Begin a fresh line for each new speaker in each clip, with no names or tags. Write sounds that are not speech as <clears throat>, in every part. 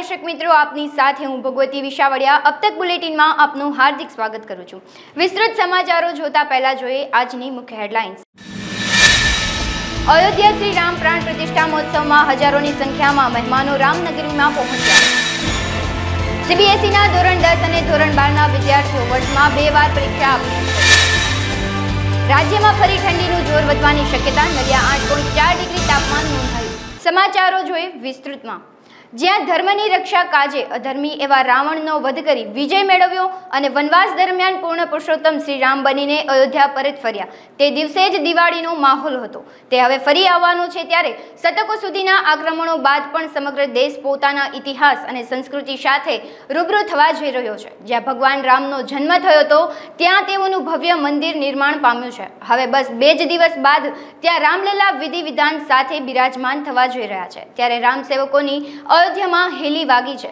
દર્શક મિત્રો આપની સાથે હું ભગવતી વિશાવડિયા અબતક બુલેટિનમાં આપનું હાર્દિક સ્વાગત કરું છું વિસ્તૃત સમાચારો જોતા પહેલા જોઈએ આજની મુખ્ય હેડલાઇન્સ અયોધ્યા શ્રી રામ પ્રાણ પ્રતિષ્ઠા મહોત્સવમાં હજારોની સંખ્યામાં મહેમાનો રામનગરીમાં પહોંચ્યા સીબીએસઈના ધોરણ દસ અને ધોરણ બારના વિદ્યાર્થીઓ વર્ષમાં બે વાર પરીક્ષા આપી રાજ્યમાં ફરી ઠંડીનું જોર વધવાની શક્યતા નલિયા આઠ પોઈન્ટ ચાર ડિગ્રી તાપમાન નોંધાયું સમાચારો જોઈએ વિસ્તૃતમાં જ્યાં ધર્મની રક્ષા કાજે અધર્મી એવા રાવણનો વધ કરી વિજય મેળવ્યો અને વનવાસ દરમિયાન પૂર્ણ પુરુષોત્તમ શ્રી રામ બનીને અયોધ્યા પરત ફર્યા તે દિવસે જ દિવાળીનો માહોલ હતો તે હવે ફરી આવવાનો છે ત્યારે શતકો સુધીના આક્રમણો બાદ પણ સમગ્ર દેશ પોતાના ઇતિહાસ અને સંસ્કૃતિ સાથે રૂબરૂ થવા જઈ રહ્યો છે જ્યાં ભગવાન રામનો જન્મ થયો હતો ત્યાં તેઓનું ભવ્ય મંદિર નિર્માણ પામ્યું છે હવે બસ બે જ દિવસ બાદ ત્યાં રામલીલા વિધિ વિધાન સાથે બિરાજમાન થવા જઈ રહ્યા છે ત્યારે રામ સેવકોની અયોધ્યામાં હેલી વાગી છે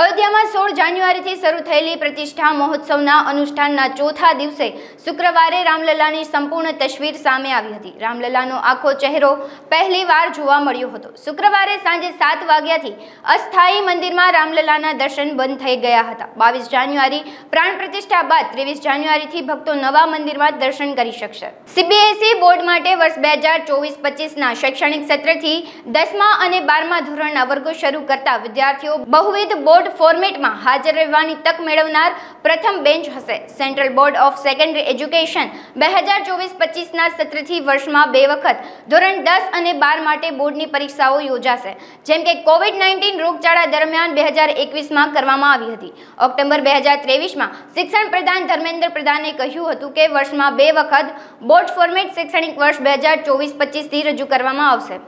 અયોધ્યામાં સોળ જાન્યુઆરીથી શરૂ થયેલી પ્રતિષ્ઠા મહોત્સવના અનુષ્ઠાનના ચોથા દિવસે શુક્રવારે રામલલાની સંપૂર્ણ તસવીર સામે આવી હતી રામલલાનો આખો ચહેરો પહેલીવાર જોવા મળ્યો હતો શુક્રવારે સાંજે સાત વાગ્યાથી અસ્થાયી મંદિરમાં રામલલાના દર્શન બંધ થઈ ગયા હતા બાવીસ જાન્યુઆરી પ્રાણ પ્રતિષ્ઠા બાદ ત્રેવીસ જાન્યુઆરીથી ભક્તો નવા મંદિરમાં દર્શન કરી શકશે સીબીએસઈ બોર્ડ માટે વર્ષ બે હજાર ચોવીસ પચીસના શૈક્ષણિક સત્રથી દસમા અને બારમા ધોરણના વર્ગો શરૂ કરતા વિદ્યાર્થીઓ બહુવિધ બોર્ડ બોર્ડ ફોર્મેટમાં હાજર રહેવાની તક મેળવનાર પ્રથમ બેન્ચ હશે Central Board of Secondary Education બે હજાર ચોવીસ પચીસના સત્રથી વર્ષમાં બે વખત ધોરણ દસ અને બાર માટે બોર્ડની પરીક્ષાઓ યોજાશે જેમ કે કોવિડ નાઇન્ટીન રોગચાળા દરમિયાન બે હજાર એકવીસમાં કરવામાં આવી હતી ઓક્ટોબર બે હજાર ત્રેવીસમાં શિક્ષણ પ્રધાન ધર્મેન્દ્ર પ્રધાને કહ્યું હતું કે વર્ષમાં બે વખત બોર્ડ ફોર્મેટ શૈક્ષણિક વર્ષ બે હજાર ચોવીસ પચીસથી રજૂ કરવામાં આવશે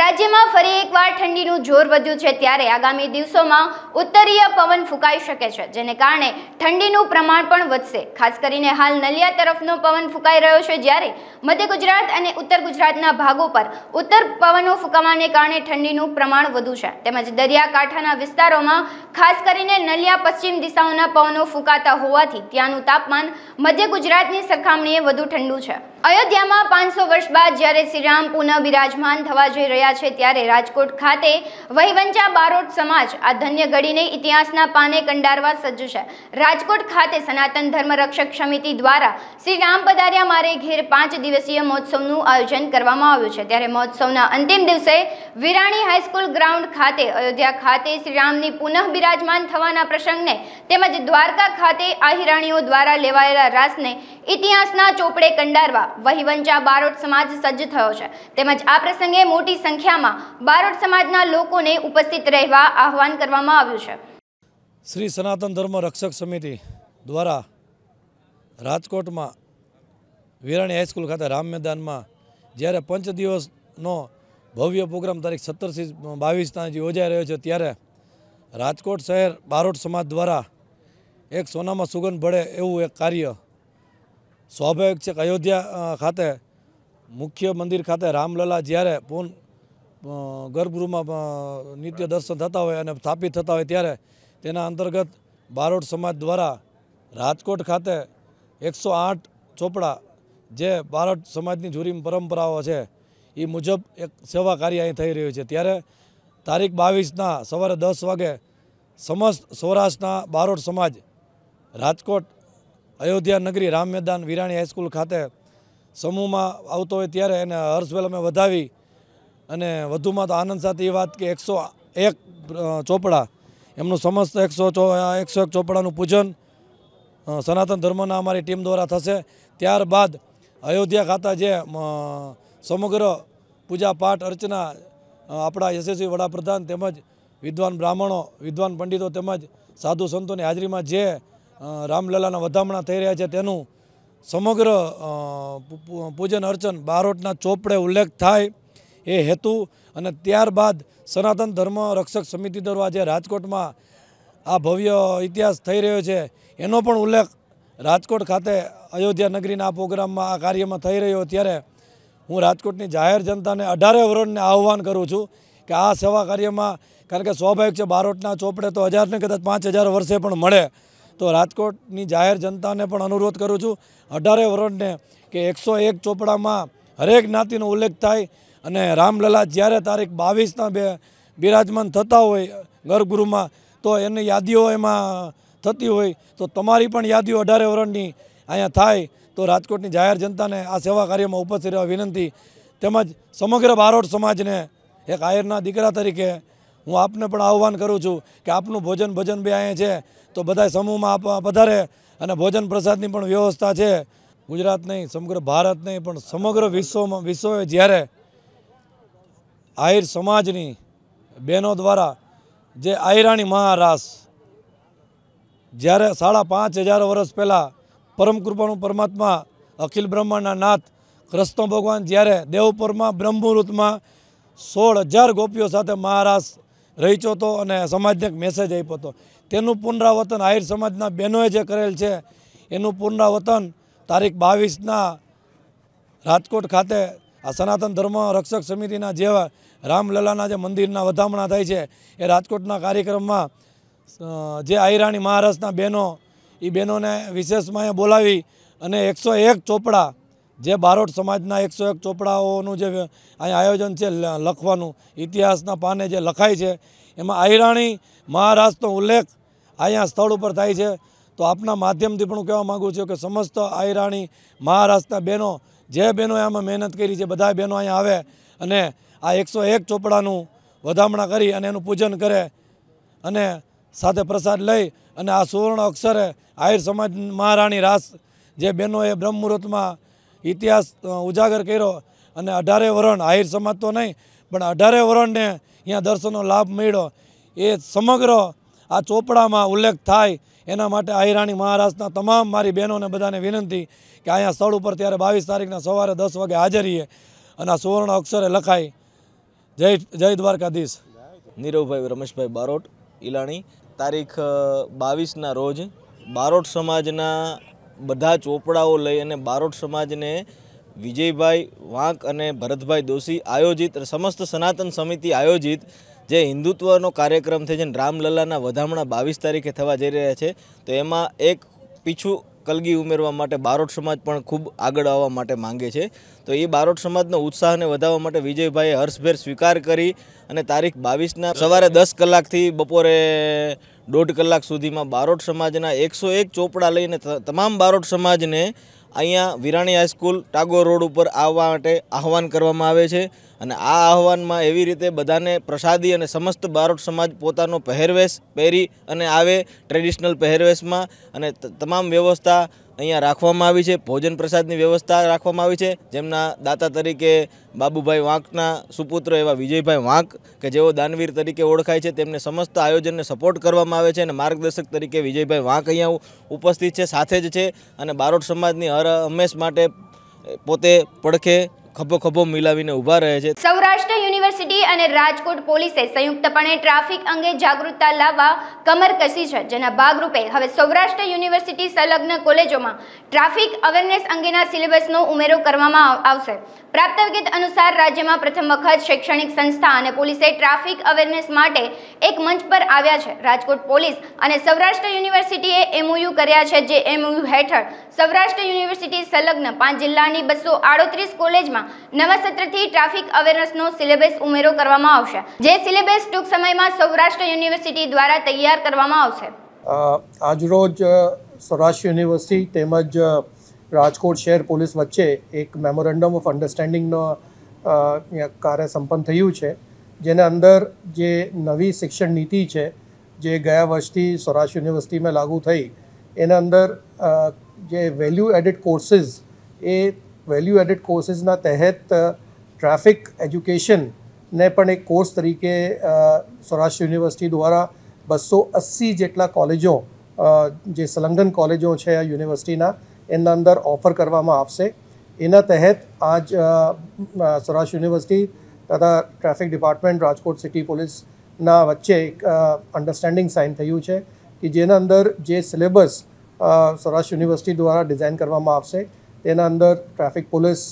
રાજ્યમાં ફરી એકવાર ઠંડીનું જોર વધ્યું છે ત્યારે આગામી દિવસોમાં ઉત્તરીય પવન ફૂંકાઈ શકે છે જેને કારણે ઠંડીનું પ્રમાણ પણ વધશે ખાસ કરીને હાલ નલિયા તરફનો પવન ફૂંકાઈ રહ્યો છે જ્યારે મધ્ય ગુજરાત અને ઉત્તર ગુજરાતના ભાગો પર ઉત્તર પવનો ફૂંકાવાને કારણે ઠંડીનું પ્રમાણ વધુ છે તેમજ દરિયાકાંઠાના વિસ્તારોમાં ખાસ કરીને નલિયા પશ્ચિમ દિશાઓના પવનો ફૂંકાતા હોવાથી ત્યાંનું તાપમાન મધ્ય ગુજરાતની સરખામણીએ વધુ ઠંડુ છે અયોધ્યામાં પાંચસો વર્ષ બાદ જ્યારે શ્રીરામ પુનઃ બિરાજમાન થવા જઈ રહ્યા રહ્યા છે ત્યારે રાજકોટ ખાતે વહીવંચા બારોટ સમાજ આ ધન્ય ઘડીને ઇતિહાસના પાને કંડારવા સજ્જ છે રાજકોટ ખાતે સનાતન ધર્મ રક્ષક સમિતિ દ્વારા શ્રી રામ પધાર્યા મારે ઘેર પાંચ દિવસીય મહોત્સવનું આયોજન કરવામાં આવ્યું છે ત્યારે મહોત્સવના અંતિમ દિવસે વિરાણી હાઈસ્કૂલ ગ્રાઉન્ડ ખાતે અયોધ્યા ખાતે શ્રીરામની પુનઃ બિરાજમાન થવાના પ્રસંગને તેમજ દ્વારકા ખાતે આહિરાણીઓ દ્વારા લેવાયેલા રાસને ઇતિહાસના ચોપડે કંડારવા વહીવંચા બારોટ સમાજ સજ્જ થયો છે તેમજ આ પ્રસંગે મોટી સંખ્યામાં બારોટ સમાજના લોકોને ઉપસ્થિત રહેવા આહવાન કરવામાં આવ્યું છે
શ્રી સનાતન ધર્મ રક્ષક સમિતિ દ્વારા રાજકોટમાં વિરાણી હાઈસ્કૂલ ખાતે રામ મેદાનમાં જ્યારે પંચ દિવસનો ભવ્ય પ્રોગ્રામ તારીખ સત્તરથી બાવીસ તારીખ યોજાઈ રહ્યો છે ત્યારે રાજકોટ શહેર બારોટ સમાજ દ્વારા એક સોનામાં સુગંધ ભળે એવું એક કાર્ય સ્વાભાવિક છે અયોધ્યા ખાતે મુખ્ય મંદિર ખાતે રામલલા જ્યારે પૂન ગર્ભગૃહમાં નિત્ય દર્શન થતા હોય અને સ્થાપિત થતા હોય ત્યારે તેના અંતર્ગત બારોટ સમાજ દ્વારા રાજકોટ ખાતે એકસો આઠ ચોપડા જે બારોટ સમાજની જૂરી પરંપરાઓ છે એ મુજબ એક સેવા કાર્ય અહીં થઈ રહ્યું છે ત્યારે તારીખ બાવીસના સવારે દસ વાગે સમસ્ત સૌરાષ્ટ્રના બારોટ સમાજ રાજકોટ અયોધ્યા નગરી રામ મેદાન વિરાણી હાઈસ્કૂલ ખાતે સમૂહમાં આવતો હોય ત્યારે એને હર્ષવેલ અમે વધાવી અને વધુમાં તો આનંદ સાથે એ વાત કે એકસો એક ચોપડા એમનું સમસ્ત એકસો ચો એકસો એક ચોપડાનું પૂજન સનાતન ધર્મના અમારી ટીમ દ્વારા થશે ત્યારબાદ અયોધ્યા ખાતા જે સમગ્ર પૂજા પાઠ અર્ચના આપણા યશસ્વી વડાપ્રધાન તેમજ વિદ્વાન બ્રાહ્મણો વિદ્વાન પંડિતો તેમજ સાધુ સંતોની હાજરીમાં જે રામલલાના વધામણા થઈ રહ્યા છે તેનું સમગ્ર પૂજન અર્ચન બારોટના ચોપડે ઉલ્લેખ થાય એ હેતુ અને ત્યારબાદ સનાતન ધર્મ રક્ષક સમિતિ દ્વારા જે રાજકોટમાં આ ભવ્ય ઇતિહાસ થઈ રહ્યો છે એનો પણ ઉલ્લેખ રાજકોટ ખાતે અયોધ્યા નગરીના આ પ્રોગ્રામમાં આ કાર્યમાં થઈ રહ્યો ત્યારે હું રાજકોટની જાહેર જનતાને અઢારે વરોડને આહવાન કરું છું કે આ સેવા કાર્યમાં કારણ કે સ્વાભાવિક છે બારોટના ચોપડે તો હજારને કદાચ પાંચ હજાર વર્ષે પણ મળે તો રાજકોટની જાહેર જનતાને પણ અનુરોધ કરું છું અઢારે વરોડને કે એકસો એક ચોપડામાં હરેક જ્ઞાતિનો ઉલ્લેખ થાય અને રામલલા જ્યારે તારીખ બાવીસના બે બિરાજમાન થતા હોય ગર્ભગૃહમાં તો એની યાદીઓ એમાં થતી હોય તો તમારી પણ યાદીઓ અઢારે ઓરણની અહીંયા થાય તો રાજકોટની જાહેર જનતાને આ સેવા કાર્યમાં ઉપસ્થિત રહેવા વિનંતી તેમજ સમગ્ર બારોટ સમાજને એક આયરના દીકરા તરીકે હું આપને પણ આહ્વાન કરું છું કે આપનું ભોજન ભજન બે અહીંયા છે તો બધા સમૂહમાં આપ પધારે અને ભોજન પ્રસાદની પણ વ્યવસ્થા છે ગુજરાત નહીં સમગ્ર ભારત નહીં પણ સમગ્ર વિશ્વમાં વિશ્વએ જ્યારે આહિર સમાજની બહેનો દ્વારા જે આહિરાણી મહારાસ જ્યારે સાડા પાંચ હજાર વર્ષ પહેલાં પરમકૃપાનું પરમાત્મા અખિલ બ્રહ્માંડના નાથ કૃષ્ણ ભગવાન જ્યારે દેવપુરમાં બ્રહ્મુહૂર્તમાં સોળ હજાર ગોપીઓ સાથે મહારાસ રહીચો હતો અને સમાજને એક મેસેજ આપ્યો હતો તેનું પુનરાવર્તન આહિર સમાજના બહેનોએ જે કરેલ છે એનું પુનરાવર્તન તારીખ બાવીસના રાજકોટ ખાતે આ સનાતન ધર્મ રક્ષક સમિતિના જેવા રામલલાના જે મંદિરના વધામણા થાય છે એ રાજકોટના કાર્યક્રમમાં જે આયરાણી મહારાષ્ટ્રના બહેનો એ બહેનોને વિશેષમાં એ બોલાવી અને એકસો એક ચોપડા જે બારોટ સમાજના એકસો એક ચોપડાઓનું જે અહીં આયોજન છે લખવાનું ઇતિહાસના પાને જે લખાય છે એમાં આયરાણી મહારાષ્ટ્રનો ઉલ્લેખ અહીંયા સ્થળ ઉપર થાય છે તો આપના માધ્યમથી પણ હું કહેવા માગું છું કે સમસ્ત આયરાણી મહારાષ્ટ્રના બહેનો જે બહેનોએ આમાં મહેનત કરી છે બધા બહેનો અહીંયા આવે અને આ એકસો એક ચોપડાનું વધામણા કરી અને એનું પૂજન કરે અને સાથે પ્રસાદ લઈ અને આ સુવર્ણ અક્ષરે આહિર સમાજ મહારાણી રાસ જે બહેનોએ બ્રહ્મુહૂર્તમાં ઇતિહાસ ઉજાગર કર્યો અને અઢારે વરણ આહિર સમાજ તો નહીં પણ અઢારે વરણને અહીંયા દર્શનનો લાભ મળ્યો એ સમગ્ર આ ચોપડામાં ઉલ્લેખ થાય એના માટે આહિરાણી મહારાષ્ટ્રના તમામ મારી બહેનોને બધાને વિનંતી કે અહીંયા સ્થળ ઉપર ત્યારે બાવીસ તારીખના સવારે દસ વાગે હાજર રહીએ અને આ સુવર્ણ અક્ષરે લખાય
જય જય દ્વારકાધીશ નીરવભાઈ રમેશભાઈ બારોટ ઈલાણી તારીખ બાવીસના રોજ બારોટ સમાજના બધા ચોપડાઓ લઈ અને બારોટ સમાજને વિજયભાઈ વાંક અને ભરતભાઈ દોશી આયોજિત સમસ્ત સનાતન સમિતિ આયોજિત જે હિન્દુત્વનો કાર્યક્રમ છે જે રામલલ્લાના વધામણા બાવીસ તારીખે થવા જઈ રહ્યા છે તો એમાં એક પીછું કલગી ઉમેરવા માટે બારોટ સમાજ પણ ખૂબ આગળ આવવા માટે માંગે છે તો એ બારોટ સમાજનો ઉત્સાહને વધારવા માટે વિજયભાઈએ હર્ષભેર સ્વીકાર કરી અને તારીખ બાવીસના સવારે દસ કલાકથી બપોરે દોઢ કલાક સુધીમાં બારોટ સમાજના એકસો એક ચોપડા લઈને તમામ બારોટ સમાજને અહીંયા વિરાણી હાઈસ્કૂલ ટાગોર રોડ ઉપર આવવા માટે આહવાન કરવામાં આવે છે અને આ આહવાનમાં એવી રીતે બધાને પ્રસાદી અને સમસ્ત બારોટ સમાજ પોતાનો પહેરવેશ પહેરી અને આવે ટ્રેડિશનલ પહેરવેશમાં અને તમામ વ્યવસ્થા અહીંયા રાખવામાં આવી છે ભોજન પ્રસાદની વ્યવસ્થા રાખવામાં આવી છે જેમના દાતા તરીકે બાબુભાઈ વાંકના સુપુત્ર એવા વિજયભાઈ વાંક કે જેઓ દાનવીર તરીકે ઓળખાય છે તેમને સમસ્ત આયોજનને સપોર્ટ કરવામાં આવે છે અને માર્ગદર્શક તરીકે વિજયભાઈ વાંક અહીંયા ઉપસ્થિત છે સાથે જ છે અને બારોટ સમાજની હર હંમેશ માટે પોતે પડખે ખભો ખભો મિલાવીને ઊભા રહે છે
સૌરાષ્ટ્ર યુનિવર્સિટી અને રાજકોટ પોલીસે સંયુક્તપણે ટ્રાફિક અંગે જાગૃતતા લાવવા કમર કસી છે જેના ભાગરૂપે હવે સૌરાષ્ટ્ર યુનિવર્સિટી સંલગ્ન કોલેજોમાં ટ્રાફિક અવેરનેસ અંગેના સિલેબસનો ઉમેરો કરવામાં આવશે પ્રાપ્ત વિગત અનુસાર રાજ્યમાં પ્રથમ વખત શૈક્ષણિક સંસ્થા અને પોલીસે ટ્રાફિક અવેરનેસ માટે એક મંચ પર આવ્યા છે રાજકોટ પોલીસ અને સૌરાષ્ટ્ર યુનિવર્સિટીએ એમઓયુ કર્યા છે જે એમઓયુ હેઠળ સૌરાષ્ટ્ર યુનિવર્સિટી સંલગ્ન પાંચ જિલ્લાની બસો આડોત્રીસ કોલેજમાં નવા સત્રથી ટ્રાફિક અવેરનેસનો સિલેબસ ઉમેરો કરવામાં આવશે જે સિલેબસ ટૂંક સમયમાં સૌરાષ્ટ્ર યુનિવર્સિટી દ્વારા તૈયાર કરવામાં
આવશે આજરોજ સૌરાષ્ટ્ર યુનિવર્સિટી તેમજ રાજકોટ શહેર પોલીસ વચ્ચે એક મેમોરેન્ડમ ઓફ અન્ડરસ્ટેન્ડિંગનો કાર્ય સંપન્ન થયું છે જેના અંદર જે નવી શિક્ષણ નીતિ છે જે ગયા વર્ષથી સૌરાષ્ટ્ર યુનિવર્સિટીમાં લાગુ થઈ એના અંદર જે વેલ્યુ એડિડ કોર્સિસ એ વેલ્યુ એડિટ કોર્સિસના તહેત ટ્રાફિક એજ્યુકેશન ને પણ એક કોર્સ તરીકે સૌરાષ્ટ્ર યુનિવર્સિટી દ્વારા બસો અસી જેટલા કોલેજો જે સંલગ્ન કોલેજો છે આ યુનિવર્સિટીના એના અંદર ઓફર કરવામાં આવશે એના તહેત આજ સૌરાષ્ટ્ર યુનિવર્સિટી તથા ટ્રાફિક ડિપાર્ટમેન્ટ રાજકોટ સિટી પોલીસના વચ્ચે એક અંડરસ્ટેન્ડિંગ સાઇન થયું છે કે જેના અંદર જે સિલેબસ સૌરાષ્ટ્ર યુનિવર્સિટી દ્વારા ડિઝાઇન કરવામાં આવશે તેના અંદર ટ્રાફિક પોલીસ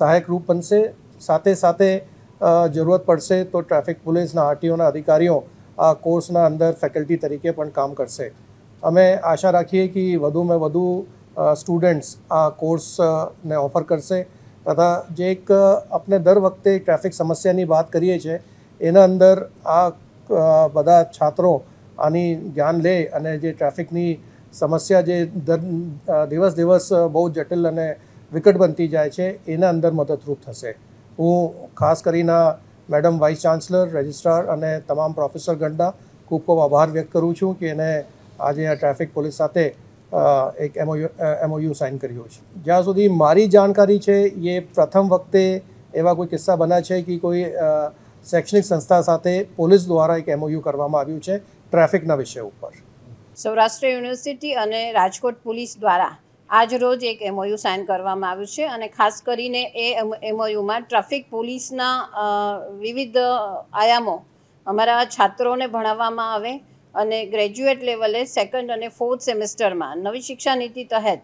સહાયક રૂપ બનશે સાથે સાથે જરૂરત પડશે તો ટ્રાફિક પોલીસના આરટીઓના અધિકારીઓ આ કોર્સના અંદર ફેકલ્ટી તરીકે પણ કામ કરશે અમે આશા રાખીએ કે વધુમાં વધુ સ્ટુડન્ટ્સ આ કોર્સને ઓફર કરશે તથા જે એક આપણે દર વખતે ટ્રાફિક સમસ્યાની વાત કરીએ છીએ એના અંદર આ બધા છાત્રો આની જ્ઞાન લે અને જે ટ્રાફિકની સમસ્યા જે દર દિવસ દિવસ બહુ જટિલ અને વિકટ બનતી જાય છે એના અંદર મદદરૂપ થશે હું ખાસ કરીને મેડમ વાઇસ ચાન્સલર રજિસ્ટ્રાર અને તમામ પ્રોફેસર ગંડા ખૂબ ખૂબ આભાર વ્યક્ત કરું છું કે એને આજે આ ટ્રાફિક પોલીસ સાથે એક એમઓયુ એમઓયુ સાઇન કર્યો છે જ્યાં સુધી મારી જાણકારી છે એ પ્રથમ વખતે એવા કોઈ કિસ્સા બન્યા છે કે કોઈ શૈક્ષણિક સંસ્થા સાથે પોલીસ દ્વારા એક એમઓયુ કરવામાં આવ્યું છે ટ્રાફિકના વિષય
ઉપર સૌરાષ્ટ્ર યુનિવર્સિટી અને રાજકોટ પોલીસ દ્વારા આજરોજ એક એમઓયુ સાઇન કરવામાં આવ્યું છે અને ખાસ કરીને એ એમઓયુમાં ટ્રાફિક પોલીસના વિવિધ આયામો અમારા છાત્રોને ભણાવવામાં આવે અને ગ્રેજ્યુએટ લેવલે સેકન્ડ અને ફોર્થ સેમેસ્ટરમાં નવી શિક્ષા નીતિ તહેત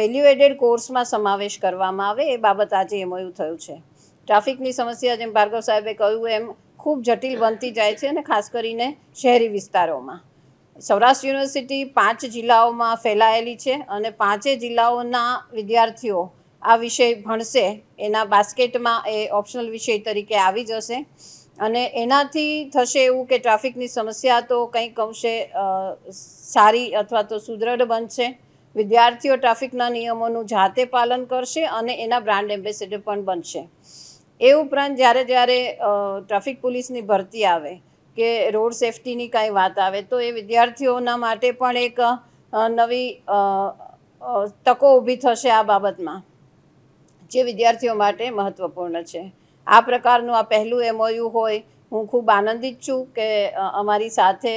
વેલ્યુએડેડ કોર્સમાં સમાવેશ કરવામાં આવે એ બાબત આજે એમઓયુ થયું છે ટ્રાફિકની સમસ્યા જેમ ભાર્ગવ સાહેબે કહ્યું એમ ખૂબ જટિલ બનતી જાય છે અને ખાસ કરીને શહેરી વિસ્તારોમાં સૌરાષ્ટ્ર યુનિવર્સિટી પાંચ જિલ્લાઓમાં ફેલાયેલી છે અને પાંચે જિલ્લાઓના વિદ્યાર્થીઓ આ વિષય ભણશે એના બાસ્કેટમાં એ ઓપ્શનલ વિષય તરીકે આવી જશે અને એનાથી થશે એવું કે ટ્રાફિકની સમસ્યા તો કંઈક અંશે સારી અથવા તો સુદ્રઢ બનશે વિદ્યાર્થીઓ ટ્રાફિકના નિયમોનું જાતે પાલન કરશે અને એના બ્રાન્ડ એમ્બેસેડર પણ બનશે એ ઉપરાંત જ્યારે જ્યારે ટ્રાફિક પોલીસની ભરતી આવે કે રોડ સેફટીની કાંઈ વાત આવે તો એ વિદ્યાર્થીઓના માટે પણ એક નવી તકો ઊભી થશે આ બાબતમાં જે વિદ્યાર્થીઓ માટે મહત્ત્વપૂર્ણ છે આ પ્રકારનું આ પહેલું એમઓયુ હોય હું ખૂબ આનંદિત છું કે અમારી સાથે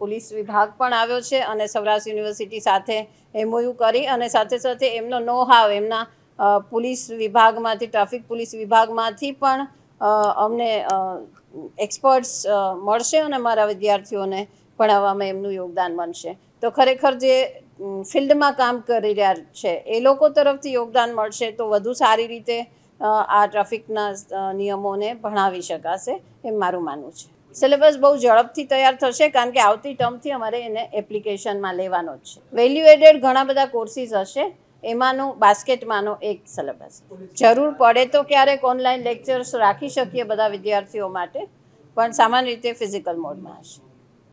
પોલીસ વિભાગ પણ આવ્યો છે અને સૌરાષ્ટ્ર યુનિવર્સિટી સાથે એમઓયુ કરી અને સાથે સાથે એમનો નો હાવ એમના પોલીસ વિભાગમાંથી ટ્રાફિક પોલીસ વિભાગમાંથી પણ અમને એક્સપર્ટ્સ મળશે અને મારા વિદ્યાર્થીઓને ભણાવવામાં એમનું યોગદાન બનશે તો ખરેખર જે ફિલ્ડમાં કામ કરી રહ્યા છે એ લોકો તરફથી યોગદાન મળશે તો વધુ સારી રીતે આ ટ્રાફિકના નિયમોને ભણાવી શકાશે એમ મારું માનવું છે સિલેબસ બહુ ઝડપથી તૈયાર થશે કારણ કે આવતી ટર્મથી અમારે એને એપ્લિકેશનમાં લેવાનો છે વેલ્યુ એડેડ ઘણા બધા કોર્સીસ હશે એમાંનો બાસ્કેટમાંનો એક સિલેબસ જરૂર પડે તો ક્યારેક ઓનલાઈન લેક્ચર્સ રાખી શકીએ બધા વિદ્યાર્થીઓ માટે પણ સામાન્ય રીતે ફિઝિકલ મોડમાં હશે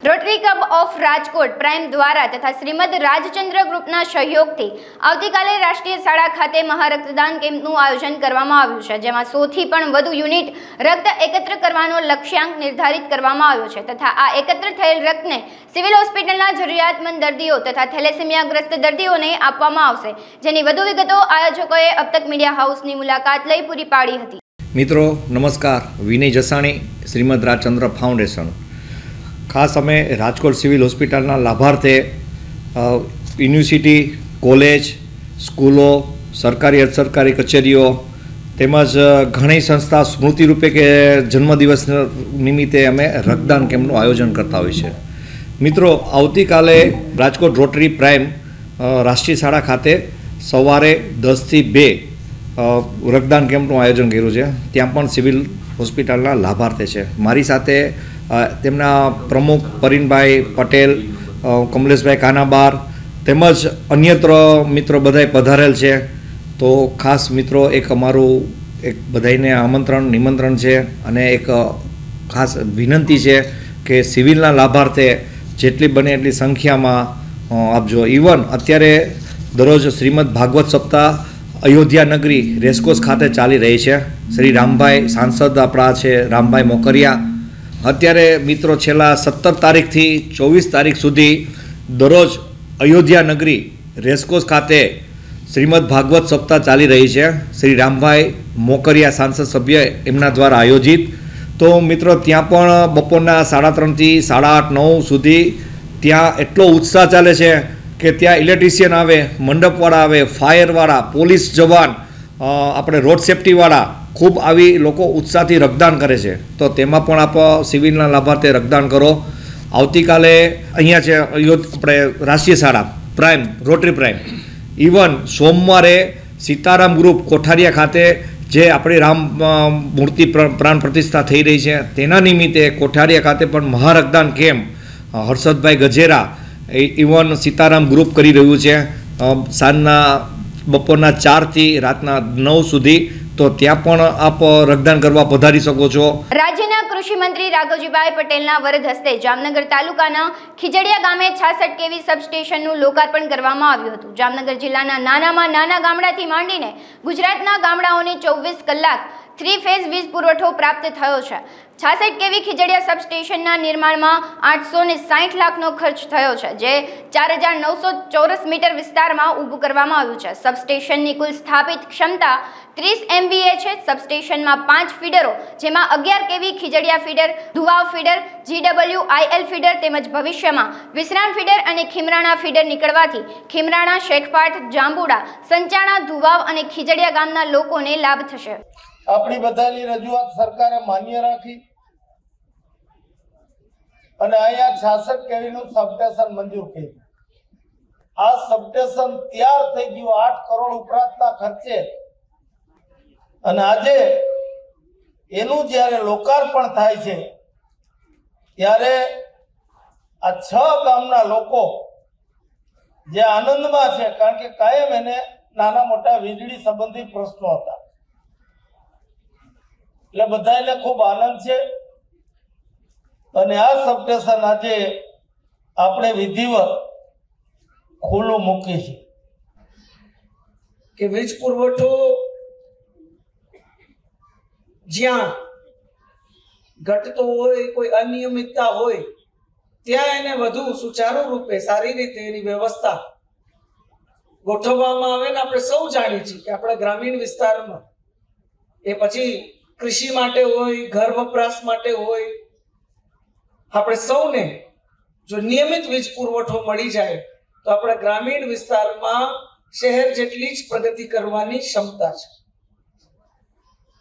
rotary club
of Rajkot prime દ્વારા તથા શ્રીમદ રાજચંદ્ર ગ્રુપના સહયોગથી આવતીકાલે રાષ્ટ્રીય શાળા ખાતે મહારક્તદાન કેમ્પનું આયોજન કરવામાં આવ્યું છે જેમાં સોથી પણ વધુ યુનિટ રક્ત એકત્ર કરવાનો લક્ષ્યાંક નિર્ધારિત કરવામાં આવ્યો છે તથા આ એકત્ર થયેલ રક્તને સિવિલ હોસ્પિટલના જરૂરિયાતમંદ દર્દીઓ તથા થેલેસેમિયાગ્રસ્ત દર્દીઓને આપવામાં આવશે જેની વધુ વિગતો આયોજકોએ અબતક મીડિયા હાઉસની મુલાકાત લઈ પૂરી પાડી હતી
મિત્રો નમસ્કાર વિનય જસાણી શ્રીમદ રાજચંદ્ર ફાઉન્ડેશન ખાસ અમે રાજકોટ સિવિલ હોસ્પિટલના લાભાર્થે યુનિવર્સિટી કોલેજ સ્કૂલો સરકારી અર્ધસરકારી કચેરીઓ તેમજ ઘણી સંસ્થા સ્મૃતિ રૂપે કે જન્મદિવસ નિમિત્તે અમે રક્તદાન કેમ્પનું આયોજન કરતા હોય છે મિત્રો આવતીકાલે રાજકોટ રોટરી પ્રાઇમ રાષ્ટ્રીય શાળા ખાતે સવારે દસથી બે રક્તદાન કેમ્પનું આયોજન કર્યું છે ત્યાં પણ સિવિલ હોસ્પિટલના લાભાર્થે છે મારી સાથે તેમના પ્રમુખ પરિણભાઈ પટેલ કમલેશભાઈ કાનાબાર તેમજ અન્યત્ર મિત્રો બધાએ પધારેલ છે તો ખાસ મિત્રો એક અમારું એક બધાને આમંત્રણ નિમંત્રણ છે અને એક ખાસ વિનંતી છે કે સિવિલના લાભાર્થે જેટલી બને એટલી સંખ્યામાં આપજો ઇવન અત્યારે દરરોજ શ્રીમદ ભાગવત સપ્તાહ અયોધ્યા નગરી રેસકોસ ખાતે ચાલી રહી છે શ્રી રામભાઈ સાંસદ આપણા છે રામભાઈ મોકરિયા અત્યારે મિત્રો છેલ્લા સત્તર તારીખથી ચોવીસ તારીખ સુધી દરરોજ અયોધ્યા નગરી રેસકોસ ખાતે શ્રીમદ ભાગવત સપ્તાહ ચાલી રહી છે શ્રી રામભાઈ મોકરિયા સાંસદ સભ્ય એમના દ્વારા આયોજિત તો મિત્રો ત્યાં પણ બપોરના સાડા ત્રણથી સાડા આઠ નવ સુધી ત્યાં એટલો ઉત્સાહ ચાલે છે કે ત્યાં ઇલેક્ટ્રિશિયન આવે મંડપવાળા આવે ફાયરવાળા પોલીસ જવાન આપણે રોડ સેફટીવાળા ખૂબ આવી લોકો ઉત્સાહથી રક્તદાન કરે છે તો તેમાં પણ આપ સિવિલના લાભાર્થે રક્તદાન કરો આવતીકાલે અહીંયા છે આપણે રાષ્ટ્રીય શાળા પ્રાઇમ રોટરી પ્રાઇમ ઇવન સોમવારે સીતારામ ગ્રુપ કોઠારિયા ખાતે જે આપણી રામ મૂર્તિ પ્રાણ પ્રતિષ્ઠા થઈ રહી છે તેના નિમિત્તે કોઠારિયા ખાતે પણ મહારક્તદાન કેમ્પ હર્ષદભાઈ ગજેરા ઇવન સીતારામ ગ્રુપ કરી રહ્યું છે સાંજના બપોરના ચારથી રાતના નવ સુધી તો ત્યાં પણ આપ રક્તદાન કરવા પધારી શકો છો
રાજ્યના કૃષિ મંત્રી રાઘવજીભાઈ પટેલના વરદ હસ્તે જામનગર તાલુકાના ખીજડીયા ગામે છાસઠ કેવી સબસ્ટેશનનું લોકાર્પણ કરવામાં આવ્યું હતું જામનગર જિલ્લાના નાનામાં નાના ગામડાથી માંડીને ગુજરાતના ગામડાઓને ચોવીસ કલાક થ્રી ફેઝ વીજ પુરવઠો પ્રાપ્ત થયો છે છાસઠ કેવી ખીજડીયા સબસ્ટેશનના નિર્માણમાં આઠસો ને સાઠ લાખનો ખર્ચ થયો છે જે ચાર હજાર નવસો ચોરસ મીટર વિસ્તારમાં ઊભું કરવામાં આવ્યું છે સબસ્ટેશનની કુલ સ્થાપિત ક્ષમતા ત્રીસ એમબીએ છે સબસ્ટેશનમાં પાંચ ફીડરો જેમાં અગિયાર KV Khijadiya feeder Dhuvav feeder GW IL feeder તેમજ ભવિષ્યમાં વિશ્રામ ફીડર અને ખીમરાણા ફીડર નીકળવાથી ખીમરાણા શેખપાટ જાંબુડા સંચાણા ધુવાવ અને ખીજડીયા ગામના લોકોને લાભ થશે
આપણી બધાની રજૂઆત સરકારે માન્ય રાખી અને અહીંયા છાસઠ કેવીનું સબસ્ટેશન મંજૂર કર્યું આ સબસ્ટેશન તૈયાર થઈ ગયું આઠ કરોડ ઉપરાંતના ખર્ચે અને આજે એનું જ્યારે લોકાર્પણ થાય છે ત્યારે આ છ ગામના લોકો જે આનંદમાં છે કારણ કે કાયમ એને નાના મોટા વીજળી સંબંધી પ્રશ્નો હતા એટલે બધા બધાને ખૂબ આનંદ છે અને આ સબસ્ટેશન આજે
આપણે વિધિવત ખુલ્લું મૂકી છે કે વીજ પુરવઠો જ્યાં ઘટતો હોય કોઈ અનિયમિતતા હોય ત્યાં એને વધુ સુચારુ રૂપે સારી રીતે એની વ્યવસ્થા ગોઠવવામાં આવે ને આપણે સૌ જાણીએ છીએ કે આપણા ગ્રામીણ વિસ્તારમાં એ પછી કૃષિ માટે હોય ઘર વપરાશ માટે હોય આપણે સૌને જો નિયમિત વીજ પુરવઠો મળી જાય તો આપણા ગ્રામીણ વિસ્તારમાં શહેર જેટલી જ પ્રગતિ કરવાની ક્ષમતા છે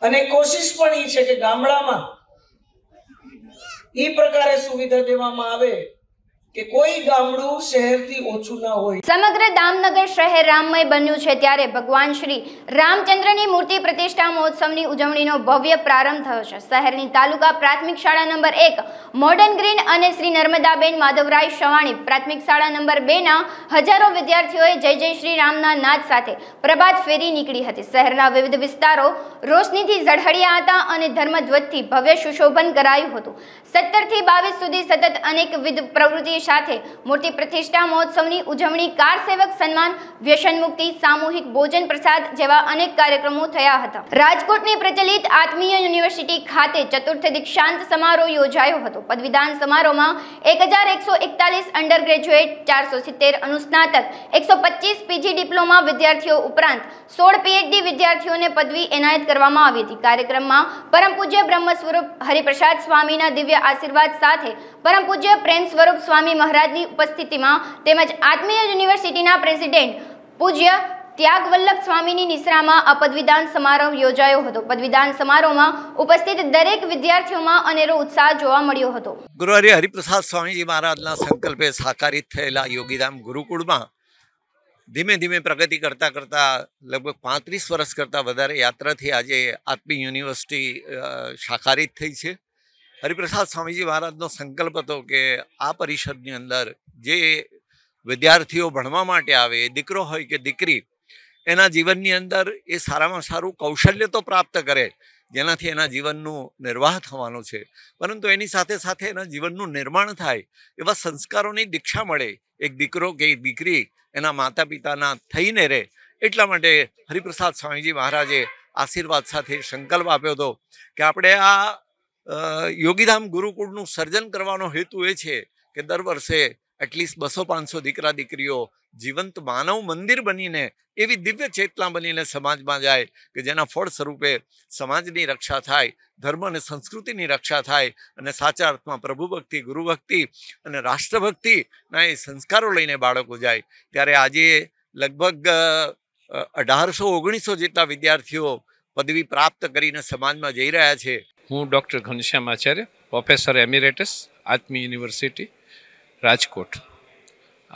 અને કોશિશ પણ એ છે કે ગામડામાં એ પ્રકારે સુવિધા દેવામાં આવે હજારો વિદ્યાર્થીઓએ
જય જય શ્રી રામના નાદ સાથે પ્રભાત ફેરી નીકળી હતી શહેરના વિવિધ વિસ્તારો રોશનીથી ઝળહળ્યા હતા અને ધર્મધ્વજથી ભવ્ય સુશોભન કરાયું હતું સત્તર થી બાવીસ સુધી સતત અનેકવિધ પ્રવૃત્તિ સાથે મૂર્તિ પ્રતિષ્ઠા મહોત્સવની ઉજવણી કાર સેવક સન્માન વ્યસન મુક્તિ સામૂહિક ભોજન પ્રસાદ જેવા અનેક કાર્યક્રમો થયા હતા રાજકોટની પ્રચલિત આત્મીય યુનિવર્સિટી ખાતે ચતુર્થ દીક્ષાંત સમારોહ યોજાયો હતો પદવીદાન સમારોહમાં એક અંડર ગ્રેજ્યુએટ ચારસો અનુસ્નાતક એકસો પચીસ પીજી ડિપ્લોમા વિદ્યાર્થીઓ ઉપરાંત સોળ પીએચડી વિદ્યાર્થીઓને પદવી એનાયત કરવામાં આવી હતી કાર્યક્રમમાં પરમ પૂજ્ય બ્રહ્મ સ્વરૂપ હરિપ્રસાદ સ્વામીના દિવ્ય આશીર્વાદ સાથે પરમ પૂજ્ય પ્રેમ સ્વરૂપ સ્વામી સ્વામી મહારાજની ઉપસ્થિતિમાં તેમજ આત્મીય યુનિવર્સિટીના પ્રેસિડેન્ટ પૂજ્ય ત્યાગ સ્વામીની નિશ્રામાં આ પદવિદાન સમારોહ યોજાયો હતો પદવિદાન સમારોહમાં ઉપસ્થિત દરેક વિદ્યાર્થીઓમાં અનેરો ઉત્સાહ જોવા મળ્યો હતો
ગુરુવારે હરિપ્રસાદ સ્વામીજી મહારાજના સંકલ્પે સાકારિત થયેલા યોગીધામ ગુરુકુળમાં ધીમે ધીમે પ્રગતિ કરતા કરતા લગભગ પાંત્રીસ વર્ષ કરતાં વધારે યાત્રાથી આજે આત્મી યુનિવર્સિટી સાકારિત થઈ છે હરિપ્રસાદ સ્વામીજી મહારાજનો સંકલ્પ હતો કે આ પરિષદની અંદર જે વિદ્યાર્થીઓ ભણવા માટે આવે દીકરો હોય કે દીકરી એના જીવનની અંદર એ સારામાં સારું કૌશલ્ય તો પ્રાપ્ત કરે જેનાથી એના જીવનનું નિર્વાહ થવાનું છે પરંતુ એની સાથે સાથે એના જીવનનું નિર્માણ થાય એવા સંસ્કારોની દીક્ષા મળે એક દીકરો કે એક દીકરી એના માતા પિતાના થઈને રહે એટલા માટે હરિપ્રસાદ સ્વામીજી મહારાજે આશીર્વાદ સાથે સંકલ્પ આપ્યો હતો કે આપણે આ યોગીધામ ગુરુકુળનું સર્જન કરવાનો હેતુ એ છે કે દર વર્ષે એટલીસ્ટ બસો પાંચસો દીકરા દીકરીઓ જીવંત માનવ મંદિર બનીને એવી દિવ્ય ચેતના બનીને સમાજમાં જાય કે જેના ફળ સ્વરૂપે સમાજની રક્ષા થાય ધર્મ અને સંસ્કૃતિની રક્ષા થાય અને સાચા અર્થમાં પ્રભુ ભક્તિ ગુરુ ભક્તિ અને રાષ્ટ્રભક્તિના એ સંસ્કારો લઈને બાળકો જાય ત્યારે આજે લગભગ અઢારસો ઓગણીસો જેટલા વિદ્યાર્થીઓ પદવી પ્રાપ્ત કરીને સમાજમાં જઈ રહ્યા છે
હું doctor Ghanshyam Acharya professor emeritus Atmiya university Rajkot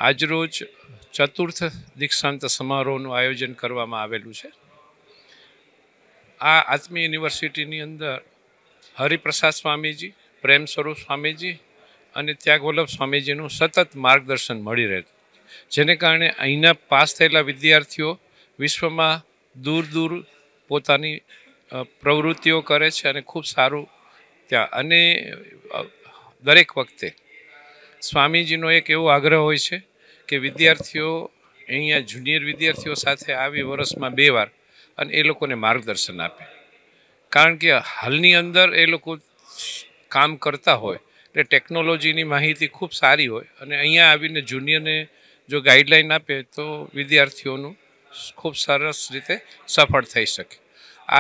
આજરોજ ચતુર્થ દીક્ષાંત સમારોહનું આયોજન કરવામાં આવેલું છે આ આત્મી યુનિવર્સિટીની અંદર હરિપ્રસાદ સ્વામીજી પ્રેમ સ્વરૂપ સ્વામીજી અને ત્યાગવલ્લભ સ્વામીજીનું સતત માર્ગદર્શન મળી રહેતું જેને કારણે અહીંના પાસ થયેલા વિદ્યાર્થીઓ વિશ્વમાં દૂર દૂર પોતાની પ્રવૃત્તિઓ કરે છે અને ખૂબ સારું ત્યાં અને દરેક વખતે સ્વામીજીનો એક એવો આગ્રહ હોય છે કે વિદ્યાર્થીઓ અહીંયા જુનિયર વિદ્યાર્થીઓ સાથે આવી વર્ષમાં બે વાર અને એ લોકોને માર્ગદર્શન આપે કારણ કે હાલની અંદર એ લોકો કામ કરતા હોય એટલે ટેકનોલોજીની માહિતી ખૂબ સારી હોય અને અહીંયા આવીને જુનિયરને જો ગાઈડલાઈન આપે તો વિદ્યાર્થીઓનું ખૂબ સરસ રીતે સફળ થઈ શકે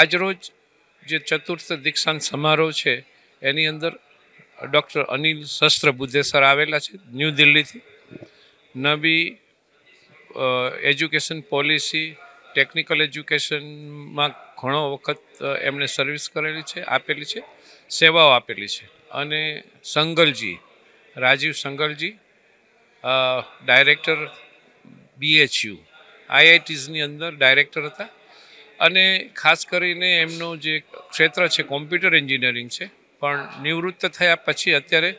આજરોજ જે ચતુર્થ દીક્ષાંત સમારોહ છે એની અંદર ડૉક્ટર અનિલ શસ્ત્ર બુદ્ધેસર આવેલા છે ન્યૂ દિલ્હીથી નવી એજ્યુકેશન પોલિસી ટેકનિકલ એજ્યુકેશનમાં ઘણો વખત એમણે સર્વિસ કરેલી છે આપેલી છે સેવાઓ આપેલી છે અને સંગલજી રાજીવ સંગલજી ડાયરેક્ટર બીએચયુ આઈઆઈટીઝની અંદર ડાયરેક્ટર હતા અને ખાસ કરીને એમનો જે ક્ષેત્ર છે કોમ્પ્યુટર એન્જિનિયરિંગ છે પણ નિવૃત્ત થયા પછી અત્યારે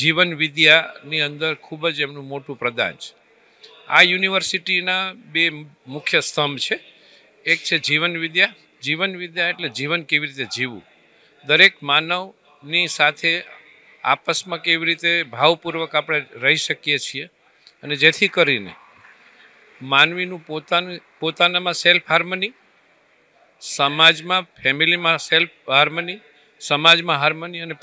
જીવન વિદ્યાની અંદર ખૂબ જ એમનું મોટું પ્રદાન છે આ યુનિવર્સિટીના બે મુખ્ય સ્તંભ છે એક છે જીવન વિદ્યા જીવન વિદ્યા એટલે જીવન કેવી રીતે જીવવું દરેક માનવની સાથે આપસમાં કેવી રીતે ભાવપૂર્વક આપણે રહી શકીએ છીએ અને જેથી કરીને માનવીનું પોતાનું પોતાનામાં સેલ્ફ હાર્મની સમાજમાં ફેમિલીમાં સેલ્ફ હાર્મની સમાજમાં હાર્મની અને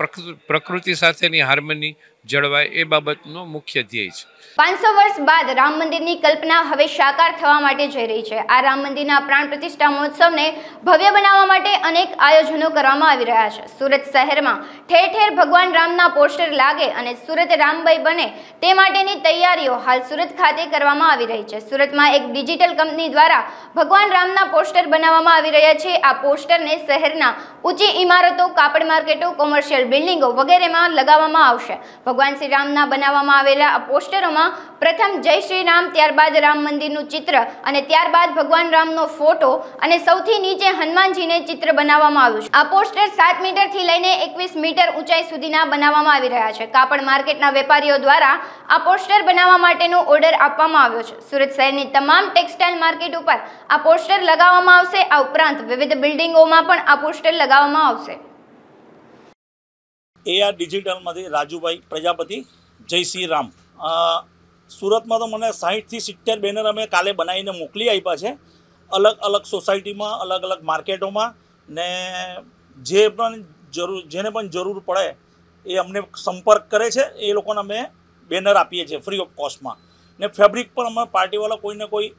પ્રકૃતિ સાથેની હાર્મની જળવાય એ બાબતનો મુખ્ય ધ્યેય છે
પાંચસો વર્ષ બાદ રામ મંદિરની કલ્પના હવે સાકાર થવા માટે જઈ રહી છે આ રામ મંદિરના પ્રાણ પ્રતિષ્ઠા મહોત્સવને ભવ્ય બનાવવા માટે અનેક આયોજનો કરવામાં આવી રહ્યા છે સુરત શહેરમાં ઠેર ઠેર ભગવાન રામના પોસ્ટર લાગે અને સુરત રામભાઈ બને તે માટેની તૈયારીઓ હાલ સુરત ખાતે કરવામાં આવી રહી છે સુરતમાં એક ડિજિટલ કંપની દ્વારા ભગવાન રામના પોસ્ટર બનાવવામાં આવી રહ્યા છે આ પોસ્ટરને શહેરના ઊંચી ઇમારતો કાપડ માર્કેટો કોમર્શિયલ બિલ્ડિંગો વગેરેમાં લગાવવામાં આવશે ભગવાન ભગવાન શ્રી રામના બનાવવામાં આવેલા આ પોસ્ટરોમાં પ્રથમ જય શ્રી રામ ત્યારબાદ રામ મંદિરનું ચિત્ર અને ત્યારબાદ ભગવાન રામનો ફોટો અને સૌથી નીચે હનુમાનજીને ચિત્ર બનાવવામાં આવ્યું છે આ પોસ્ટર સાત મીટરથી લઈને એકવીસ મીટર ઊંચાઈ સુધીના બનાવવામાં આવી રહ્યા છે કાપડ માર્કેટના વેપારીઓ દ્વારા આ પોસ્ટર બનાવવા માટેનો ઓર્ડર આપવામાં આવ્યો છે સુરત શહેરની તમામ ટેક્સટાઇલ માર્કેટ ઉપર આ પોસ્ટર લગાવવામાં આવશે આ ઉપરાંત વિવિધ બિલ્ડિંગોમાં પણ આ પોસ્ટર લગાવવામાં આવશે
એઆર ડિજિટલમાંથી રાજુભાઈ પ્રજાપતિ જય શ્રી રામ સુરતમાં તો મને સાહીઠથી સિત્તેર બેનર અમે કાલે બનાવીને મોકલી આપ્યા છે અલગ અલગ સોસાયટીમાં અલગ અલગ માર્કેટોમાં ને જે પણ જરૂર જેને પણ જરૂર પડે એ અમને સંપર્ક કરે છે એ લોકોને અમે બેનર આપીએ છીએ ફ્રી ઓફ કોસ્ટમાં ને ફેબ્રિક પણ અમે પાર્ટીવાળા કોઈને કોઈ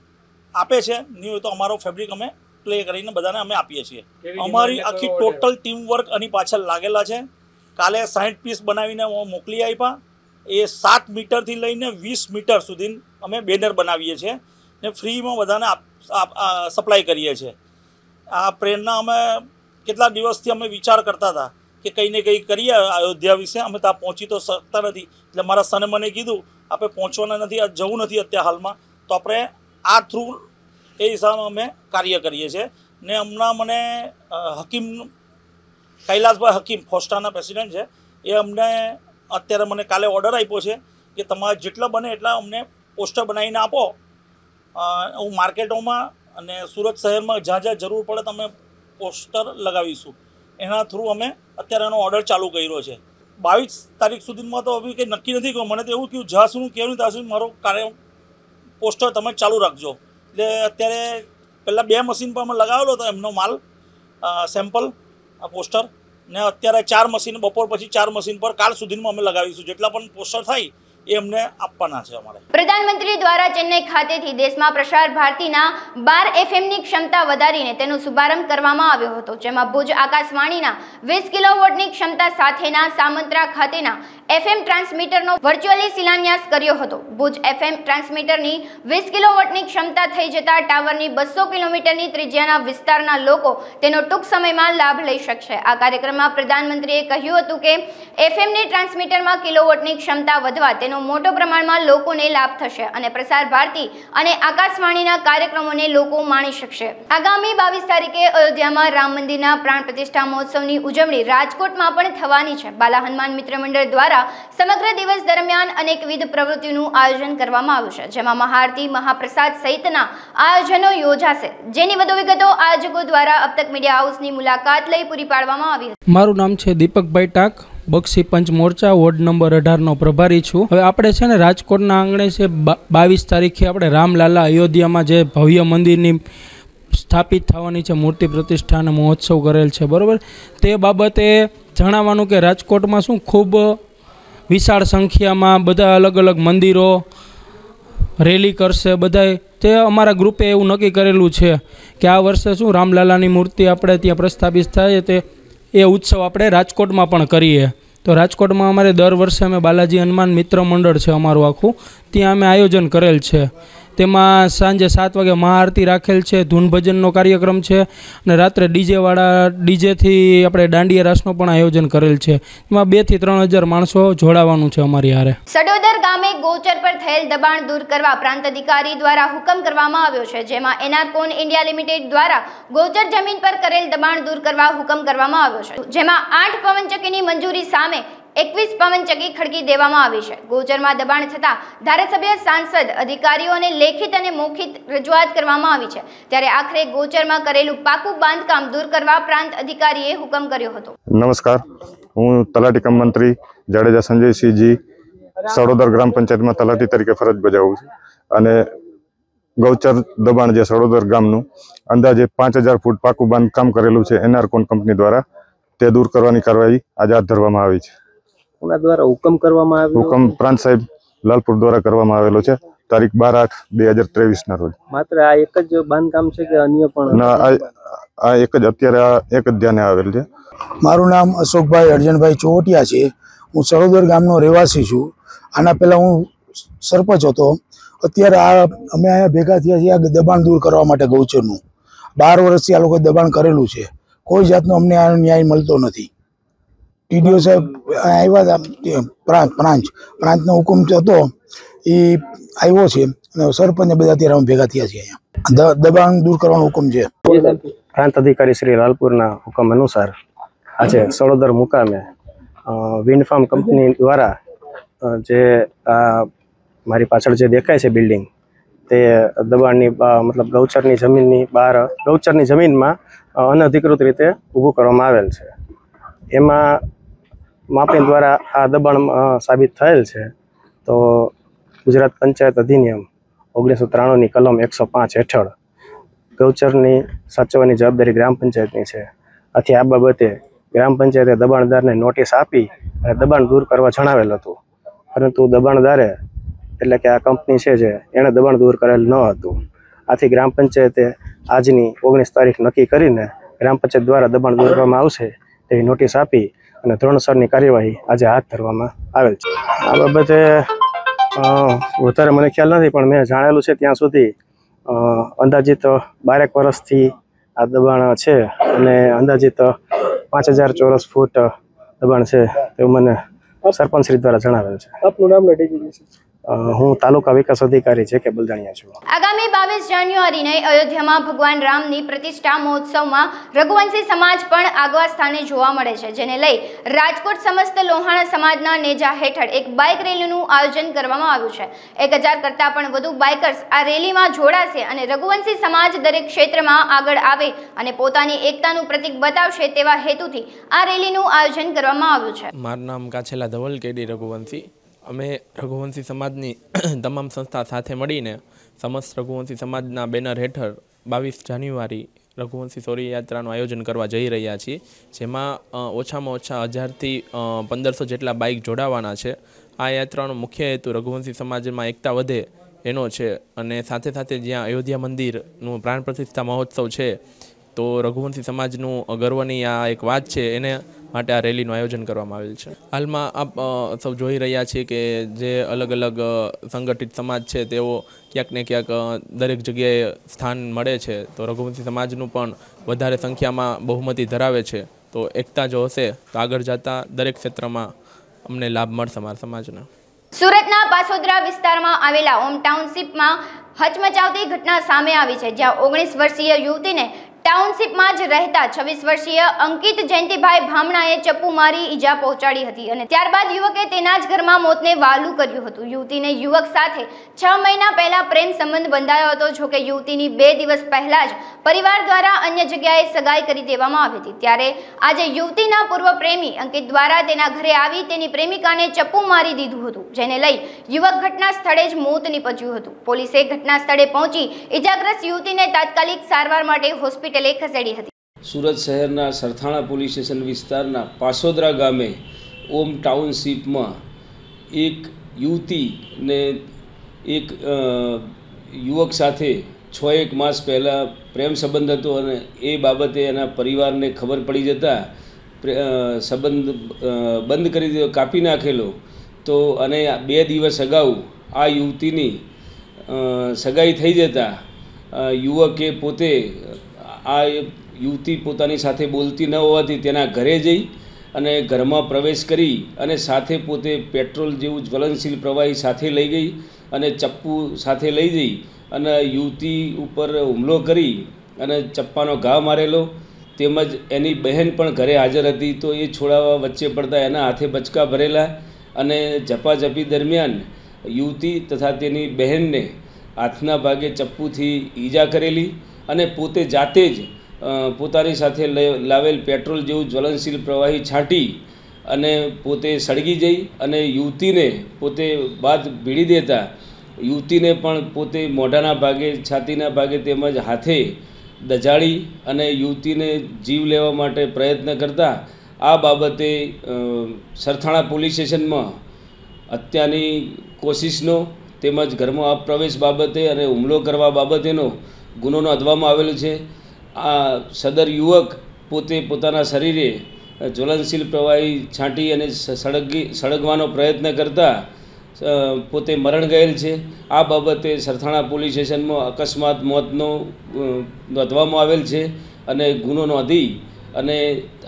આપે છે નહીં હોય તો અમારો ફેબ્રિક અમે પ્લે કરીને બધાને અમે આપીએ છીએ અમારી આખી ટોટલ ટીમ વર્ક આની પાછળ લાગેલા છે કાલે સાઠ પીસ બનાવીને મોકલી આપ્યા એ સાત મીટરથી લઈને વીસ મીટર સુધી અમે બેનર બનાવીએ છીએ ને ફ્રીમાં બધાને સપ્લાય કરીએ છીએ આ પ્રેરણા અમે કેટલા દિવસથી અમે વિચાર કરતા હતા કે કંઈ ને કંઈ કરીએ અયોધ્યા વિશે અમે ત્યાં પહોંચી તો શકતા નથી એટલે મારા સને મને કીધું આપણે પહોંચવાના નથી જવું નથી અત્યારે હાલમાં તો આપણે આ થ્રુ એ હિસાબે અમે કાર્ય કરીએ છીએ ને હમણાં મને હકીમ કૈલાસભાઈ હકીમ ફોસ્ટાના પ્રેસિડેન્ટ છે એ અમને અત્યારે મને કાલે ઓર્ડર આપ્યો છે કે તમારે જેટલા બને એટલા અમને પોસ્ટર બનાવીને આપો હું માર્કેટોમાં અને સુરત શહેરમાં જ્યાં જ્યાં જરૂર પડે તમે પોસ્ટર લગાવીશું એના થ્રુ અમે અત્યારે એનો ઓર્ડર ચાલુ કર્યો છે બાવીસ તારીખ સુધીમાં તો હવે કંઈ નક્કી નથી કહ્યું મને તો એવું કહ્યું જ્યાં સુધી કહેવું ત્યાં સુધી મારો કાર્ય પોસ્ટર તમે ચાલુ રાખજો એટલે અત્યારે પહેલાં બે મશીન પર અમે લગાવેલો હતો એમનો માલ સેમ્પલ પોસ્ટર ને અત્યારે ચાર મશીન બપોર પછી ચાર મશીન પર કાલ સુધીમાં અમે લગાવીશું જેટલા પણ પોસ્ટર થાય એ આપવાના છે
અમારે
પ્રધાનમંત્રી દ્વારા ચેન્નઈ ખાતેથી દેશમાં પ્રસાર ભારતીના બાર એફએમની ક્ષમતા વધારીને તેનો શુભારંભ કરવામાં આવ્યો હતો જેમાં ભુજ આકાશવાણીના વીસ કિલોવોટની ક્ષમતા સાથેના સામંત્રા ખાતેના એફએમ ટ્રાન્સમીટરનો વર્ચ્યુઅલી શિલાન્યાસ કર્યો હતો ભુજ એફએમ ટ્રાન્સમીટરની વીસ કિલોવોટની ક્ષમતા થઈ જતા ટાવરની બસો કિલોમીટરની ત્રિજ્યાના વિસ્તારના લોકો તેનો ટૂંક સમયમાં લાભ લઈ શકશે આ કાર્યક્રમમાં પ્રધાનમંત્રીએ કહ્યું હતું કે એફએમની ટ્રાન્સમીટરમાં કિલોવોટની ક્ષમતા વધવા તેનો મોટો પ્રમાણમાં લોકોને લાભ થશે અને પ્રસાર ભારતી અને આકાશવાણીના કાર્યક્રમોને લોકો માણી શકશે આગામી બાવીસ તારીખે અયોધ્યામાં રામ મંદિરના પ્રાણ પ્રતિષ્ઠા મહોત્સવની ઉજવણી રાજકોટમાં પણ થવાની છે બાલા હનુમાન મિત્ર મંડળ દ્વારા સમગ્ર દિવસ દરમિયાન અનેકવિધ પ્રવૃત્તિનું આયોજન કરવામાં આવ્યું છે જેમાં મહાઆરતી મહાપ્રસાદ સહિતના આયોજનો યોજાશે જેની વધુ વિગતો આયોજકો દ્વારા અબતક મીડિયા હાઉસની મુલાકાત લઈ પૂરી પાડવામાં આવી
હતી મારું નામ છે દીપકભાઈ ટાક બક્ષી પંચ મોરચા વોર્ડ નંબર અઢારનો પ્રભારી છું હવે આપણે છે ને રાજકોટના આંગણે છે બાવીસ તારીખે આપણે રામલાલા અયોધ્યામાં જે ભવ્ય મંદિરની સ્થાપિત થવાની છે મૂર્તિ પ્રતિષ્ઠાનો મહોત્સવ કરેલ છે બરાબર તે બાબતે જણાવવાનું કે રાજકોટમાં શું ખૂબ વિશાળ સંખ્યામાં બધા અલગ અલગ મંદિરો રેલી કરશે બધાએ તે અમારા ગ્રુપે એવું નક્કી કરેલું છે કે આ વર્ષે શું રામલાલાની મૂર્તિ આપણે ત્યાં પ્રસ્થાપિત થાય તે એ ઉત્સવ આપણે રાજકોટમાં પણ કરીએ તો રાજકોટમાં અમારે દર વર્ષે અમે બાલાજી હનુમાન મિત્ર મંડળ છે અમારું આખું ત્યાં અમે આયોજન કરેલ છે તેમાં સાંજે સાત વાગે મહાઆરતી રાખેલ છે ધૂન ભજનનો કાર્યક્રમ છે અને રાત્રે ડીજેવાળા ડીજેથી આપણે દાંડિયા રાસનું પણ આયોજન કરેલ છે એમાં બેથી ત્રણ હજાર માણસો જોડાવાનું છે અમારી હારે
સડોદર ગામે ગોચર પર થયેલ દબાણ દૂર કરવા પ્રાંત અધિકારી દ્વારા હુકમ કરવામાં આવ્યો છે જેમાં એનારકોન ઇન્ડિયા લિમિટેડ દ્વારા ગોચર જમીન પર કરેલ દબાણ દૂર કરવા હુકમ કરવામાં આવ્યો છે જેમાં આઠ પવનચક્કીની મંજૂરી સામે એકવીસ પવન પવનચક્કી ખડકી દેવામાં આવી છે ગોચરમાં દબાણ થતાં ધારાસભ્ય સાંસદ અધિકારીઓને લેખિત અને મૌખિત રજૂઆત કરવામાં આવી છે ત્યારે આખરે ગોચરમાં કરેલું પાકું બાંધકામ દૂર કરવા પ્રાંત અધિકારીએ હુકમ કર્યો હતો
નમસ્કાર હું તલાટી કમ મંત્રી જાડેજા સંજયસિંહજી સડોદર ગ્રામ પંચાયતમાં તલાટી તરીકે ફરજ બજાવું છું અને ગૌચર દબાણ જે સડોદર ગામનું અંદાજે પાંચ હજાર ફૂટ પાકું બાંધકામ કરેલું છે એનઆરકોન કંપની દ્વારા તે દૂર કરવાની કાર્યવાહી આજે હાથ ધરવામાં આવી છે
કોના દ્વારા હુકમ કરવામાં આવ્યો હુકમ
પ્રાંત સાહેબ લાલપુર દ્વારા કરવામાં આવેલો છે તારીખ બાર આઠ બે હજાર ત્રેવીસ ના રોજ માત્ર આ એક જ બાંધકામ છે કે અન્ય પણ આ એક જ અત્યારે આ એક જ ધ્યાને આવેલ છે મારું નામ અશોકભાઈ
અર્જનભાઈ ચોવટિયા છે હું સરોદર ગામનો રહેવાસી છું આના પહેલાં હું સરપંચ હતો અત્યારે આ અમે અહીંયા ભેગા થયા છીએ આ દબાણ દૂર કરવા માટે ગૌચરનું બાર વર્ષથી આ લોકોએ દબાણ કરેલું છે કોઈ જાતનું અમને આનો ન્યાય મળતો નથી ટીડીઓ સાહેબ આવ્યા હતા પ્રાંત પ્રાંચ પ્રાંતનો હુકુમ હતો એ આવ્યો છે અને સરપંચ બધા અત્યારે ભેગા થયા છે અહીંયા દબાણ દૂર કરવાનો
હુકમ છે પ્રાંત અધિકારી શ્રી લાલપુરના હુકમ અનુસાર આજે સળોદર મુકામે વિન્ડ ફાર્મ કંપની દ્વારા જે આ મારી પાછળ જે દેખાય છે બિલ્ડિંગ તે દબાણની મતલબ ગૌચરની જમીનની બહાર ગૌચરની જમીનમાં અનધિકૃત રીતે ઊભું કરવામાં આવેલ છે એમાં માપણી દ્વારા આ દબાણ સાબિત થયેલ છે તો ગુજરાત પંચાયત અધિનિયમ ઓગણીસો ત્રાણુંની કલમ એકસો પાંચ હેઠળ ગૌચરની સાચવવાની જવાબદારી ગ્રામ પંચાયતની છે આથી આ બાબતે ગ્રામ પંચાયતે દબાણદારને નોટિસ આપી અને દબાણ દૂર કરવા જણાવેલ હતું પરંતુ દબાણદારે એટલે કે આ કંપની છે જે એણે દબાણ દૂર કરેલ ન હતું આથી ગ્રામ પંચાયતે આજની ઓગણીસ તારીખ નક્કી કરીને ગ્રામ પંચાયત દ્વારા દબાણ દૂર કરવામાં આવશે તેવી નોટિસ આપી અને ત્રણસરની કાર્યવાહી આજે હાથ ધરવામાં આવેલ છે આ બાબતે વધારે મને ખ્યાલ નથી પણ મેં જાણેલું છે ત્યાં સુધી અંદાજિત બારેક વર્ષથી આ દબાણ છે અને અંદાજિત પાંચ હજાર ચોરસ ફૂટ દબાણ છે તેવું મને સરપંચશ્રી દ્વારા જણાવેલ છે આપનું નામ હું તાલુકા વિકાસ અધિકારી છે કે બલદાણિયા છું
બાવીસ જાન્યુઆરીને અયોધ્યામાં ભગવાન રામની પ્રતિષ્ઠા મહોત્સવમાં રઘુવંશી સમાજ પણ આગવા સ્થાને જોવા મળે છે જેને લઈ રાજકોટ સમસ્ત લોહાણા સમાજના નેજા હેઠળ એક બાઇક રેલીનું આયોજન કરવામાં આવ્યું છે એક હજાર કરતાં પણ વધુ બાઇકર્સ આ રેલીમાં જોડાશે અને રઘુવંશી સમાજ દરેક ક્ષેત્રમાં આગળ આવે અને પોતાની એકતાનું પ્રતિક બતાવશે તેવા હેતુથી આ રેલીનું આયોજન કરવામાં આવ્યું છે
મારું નામ કાછેલા ધવલ કેડી રઘુવંશી અમે રઘુવંશી સમાજની <clears throat> તમામ સંસ્થા સાથે મળીને સમસ્ત રઘુવંશી સમાજના બેનર હેઠળ બાવીસ જાન્યુઆરી રઘુવંશી સોરી યાત્રાનું આયોજન કરવા જઈ રહ્યા છીએ જેમાં ઓછામાં ઓછા હજારથી પંદરસો જેટલા બાઇક જોડાવાના છે આ યાત્રાનો મુખ્ય હેતુ રઘુવંશી સમાજમાં એકતા વધે એનો છે અને સાથે સાથે જ્યાં અયોધ્યા મંદિરનું પ્રાણ પ્રતિષ્ઠા મહોત્સવ છે તો રઘુવંશી સમાજનું ગર્વની આ એક વાત છે એને માટે આ રેલીનું આયોજન કરવામાં આવેલ છે હાલમાં આપ સૌ જોઈ રહ્યા છીએ કે જે અલગ અલગ સંગઠિત સમાજ છે તેઓ ક્યાંક ને ક્યાંક દરેક જગ્યાએ સ્થાન મળે છે તો રઘુવંશી સમાજનું પણ વધારે સંખ્યામાં બહુમતી ધરાવે છે તો એકતા જો હશે તો આગળ જતા દરેક ક્ષેત્રમાં અમને લાભ મળશે અમારા સમાજને
સુરતના પાસોદરા વિસ્તારમાં આવેલા ઓમ ટાઉનશીપમાં હચમચાવતી ઘટના સામે આવી છે જ્યાં ઓગણીસ વર્ષીય યુવતીને ટાઉનશીપમાં જ રહેતા છવ્વીસ વર્ષીય અંકિત જયંતિભાઈ ભામણાએ ચપ્પુ મારી ઈજા પહોંચાડી હતી અને ત્યારબાદ યુવકે તેના જ ઘરમાં મોતને વાલું કર્યું હતું યુવતીને યુવક સાથે છ મહિના પહેલા પ્રેમ સંબંધ બંધાયો હતો જોકે યુવતીની બે દિવસ પહેલા જ પરિવાર દ્વારા અન્ય જગ્યાએ સગાઈ કરી દેવામાં આવી હતી ત્યારે આજે યુવતીના પૂર્વ પ્રેમી અંકિત દ્વારા તેના ઘરે આવી તેની પ્રેમિકાને ચપ્પુ મારી દીધું હતું જેને લઈ યુવક ઘટના સ્થળે જ મોત નીપજ્યું હતું પોલીસે ઘટના સ્થળે પહોંચી ઈજાગ્રસ્ત યુવતીને તાત્કાલિક સારવાર માટે હોસ્પિટલ હોસ્પિટલે ખસેડી હતી
સુરત શહેરના સરથાણા પોલીસ સ્ટેશન વિસ્તારના પાસોદરા ગામે ઓમ ટાઉનશીપમાં એક યુવતી ને એક યુવક સાથે છ એક માસ પહેલાં પ્રેમ સંબંધ હતો અને એ બાબતે એના પરિવારને ખબર પડી જતા સંબંધ બંધ કરી દીધો કાપી નાખેલો તો અને બે દિવસ અગાઉ આ યુવતીની સગાઈ થઈ જતાં યુવકે પોતે આ યુવતી પોતાની સાથે બોલતી ન હોવાથી તેના ઘરે જઈ અને ઘરમાં પ્રવેશ કરી અને સાથે પોતે પેટ્રોલ જેવું જ્વલનશીલ પ્રવાહી સાથે લઈ ગઈ અને ચપ્પુ સાથે લઈ જઈ અને યુવતી ઉપર હુમલો કરી અને ચપ્પાનો ઘા મારેલો તેમજ એની બહેન પણ ઘરે હાજર હતી તો એ છોડાવા વચ્ચે પડતા એના હાથે બચકા ભરેલા અને ઝપાઝપી દરમિયાન યુવતી તથા તેની બહેનને હાથના ભાગે ચપ્પુથી ઈજા કરેલી અને પોતે જાતે જ પોતાની સાથે લાવેલ પેટ્રોલ જેવું જ્વલનશીલ પ્રવાહી છાંટી અને પોતે સળગી જઈ અને યુવતીને પોતે બાદ ભીડી દેતા યુવતીને પણ પોતે મોઢાના ભાગે છાતીના ભાગે તેમજ હાથે દજાડી અને યુવતીને જીવ લેવા માટે પ્રયત્ન કરતા આ બાબતે સરથાણા પોલીસ સ્ટેશનમાં હત્યાની કોશિશનો તેમજ ઘરમાં અપ્રવેશ બાબતે અને હુમલો કરવા બાબતેનો ગુનો નોંધવામાં આવેલો છે આ સદર યુવક પોતે પોતાના શરીરે જ્વલનશીલ પ્રવાહી છાંટી અને સળગી સળગવાનો પ્રયત્ન કરતા પોતે મરણ ગયેલ છે આ બાબતે સરથાણા પોલીસ સ્ટેશનમાં અકસ્માત મોતનો નોંધવામાં આવેલ છે અને ગુનો નોંધી અને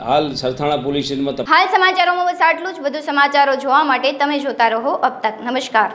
હાલ સરથાણા પોલીસ સ્ટેશનમાં
હાલ સમાચારોમાં બસ આટલું જ વધુ સમાચારો જોવા માટે તમે જોતા રહો અબ તક નમસ્કાર